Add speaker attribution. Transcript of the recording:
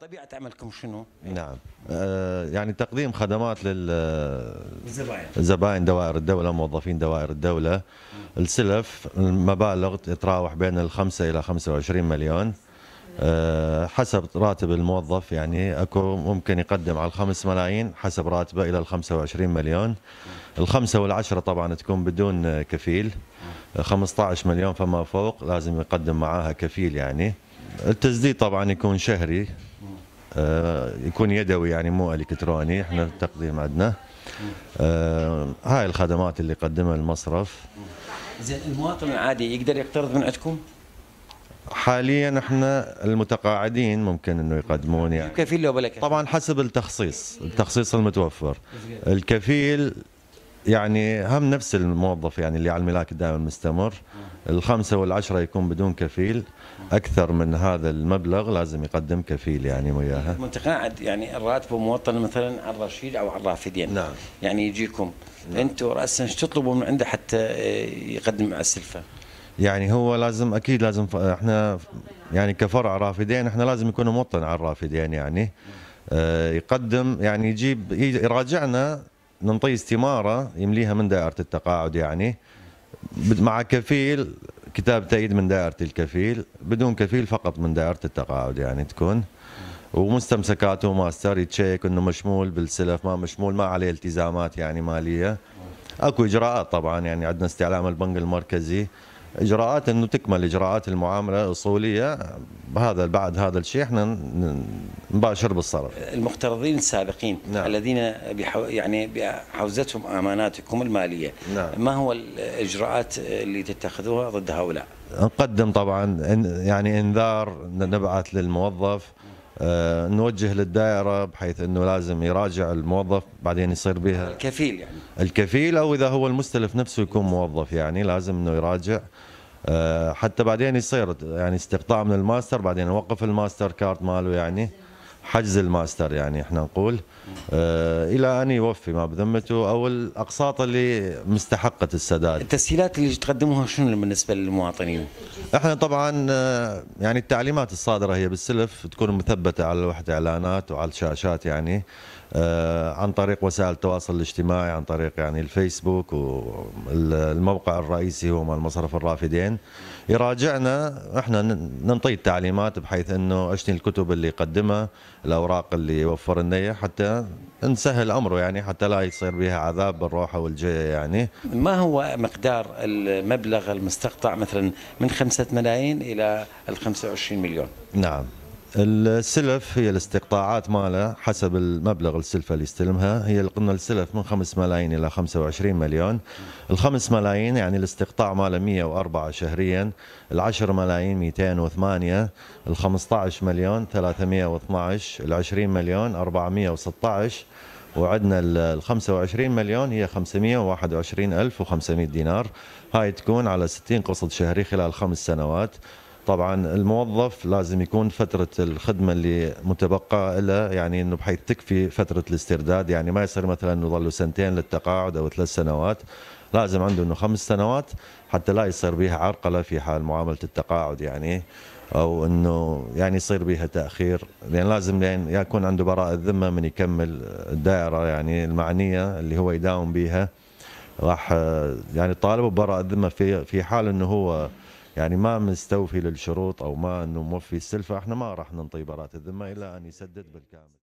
Speaker 1: طبيعه عملكم شنو؟
Speaker 2: نعم آه، يعني تقديم خدمات للزبائن زبائن دوائر الدوله موظفين دوائر الدوله السلف المبالغ تتراوح بين الخمسة الى 25 مليون آه، حسب راتب الموظف يعني اكو ممكن يقدم على الخمس ملايين حسب راتبه الى ال 25 مليون الخمسه والعشره طبعا تكون بدون كفيل 15 مليون فما فوق لازم يقدم معاها كفيل يعني التسديد طبعا يكون شهري آه، يكون يدوي يعني مو الكتروني احنا التقديم عندنا آه، هاي الخدمات اللي قدمها المصرف
Speaker 1: زين المواطن العادي يقدر يقترض من عندكم؟
Speaker 2: حاليا احنا المتقاعدين ممكن انه يقدمون يعني الكفيل لو بلا طبعا حسب التخصيص التخصيص المتوفر الكفيل يعني هم نفس الموظف يعني اللي على الملاك الدائم المستمر الخمسة والعشرة يكون بدون كفيل أكثر من هذا المبلغ لازم يقدم كفيل يعني وياها
Speaker 1: متقاعد يعني الراتب موطن مثلا على الرشيد أو على الرافدين نعم. يعني يجيكم نعم. أنتم رأسا تطلبوا من عنده حتى يقدم مع السلفة
Speaker 2: يعني هو لازم أكيد لازم إحنا يعني كفرع رافدين إحنا لازم يكون موطن على الرافدين يعني نعم. آه، يقدم يعني يجيب يراجعنا ننطي استماره يمليها من دائره التقاعد يعني مع كفيل كتاب تأييد من دائرة الكفيل بدون كفيل فقط من دائرة التقاعد يعني تكون ومستمسكاته وماستر يتشيك انه مشمول بالسلف ما مشمول ما عليه التزامات يعني ماليه اكو اجراءات طبعا يعني عندنا استعلام البنك المركزي اجراءات انه تكمل اجراءات المعامله الاصوليه هذا بعد هذا الشيء احنا نباشر بالصرف
Speaker 1: المقترضين السابقين نعم. الذين بحو يعني بحوزتهم اماناتكم الماليه نعم. ما هو الاجراءات اللي تتخذوها ضد هؤلاء
Speaker 2: نقدم طبعا يعني انذار نبعث للموظف آه، نوجه للدائرة بحيث أنه لازم يراجع الموظف بعدين يصير بها الكفيل يعني الكفيل أو إذا هو المستلف نفسه يكون موظف يعني لازم أنه يراجع آه، حتى بعدين يصير يعني استقطاع من الماستر بعدين يوقف الماستر كارد ماله يعني حجز الماستر يعني احنا نقول آه الى ان يوفي ما بذمته او الاقساط اللي مستحقه السداد. التسهيلات اللي تقدموها شنو بالنسبه
Speaker 1: للمواطنين؟
Speaker 2: احنا طبعا آه، يعني التعليمات الصادره هي بالسلف تكون مثبته على لوحه اعلانات وعلى الشاشات يعني آه، عن طريق وسائل التواصل الاجتماعي عن طريق يعني الفيسبوك والموقع الرئيسي هو مال مصرف الرافدين يراجعنا احنا ننطيه التعليمات بحيث انه اشني الكتب اللي يقدمها الاوراق اللي يوفر لنا حتى نسهل امره يعني حتى لا يصير بها
Speaker 1: عذاب بالروحه والجايه يعني ما هو مقدار المبلغ المستقطع مثلا من 5 ملايين الى ال 25 مليون
Speaker 2: نعم السلف هي الاستقطاعات ماله حسب المبلغ السلفة اللي يستلمها هي قلنا السلف من 5 ملايين إلى 25 مليون الخمس ملايين يعني الاستقطاع ماله 104 شهريا العشر ملايين 208 ال15 مليون 312 ال20 مليون 416 وعندنا ال 25 مليون هي 521 ألف و500 دينار هاي تكون على 60 قسط شهري خلال خمس سنوات طبعا الموظف لازم يكون فتره الخدمه اللي متبقى له يعني انه بحيث تكفي فتره الاسترداد يعني ما يصير مثلا انه ظلوا سنتين للتقاعد او ثلاث سنوات لازم عنده انه خمس سنوات حتى لا يصير بها عرقله في حال معامله التقاعد يعني او انه يعني يصير بها تاخير لان يعني لازم لان يعني يكون عنده براءه ذمه من يكمل الدائره يعني المعنيه اللي هو يداوم بها راح يعني طالبه ببراءه ذمه في في حال انه هو يعني ما مستوفي للشروط او ما انه موفي السلفه احنا ما راح ننطي براءه الذمه الا ان يسدد بالكامل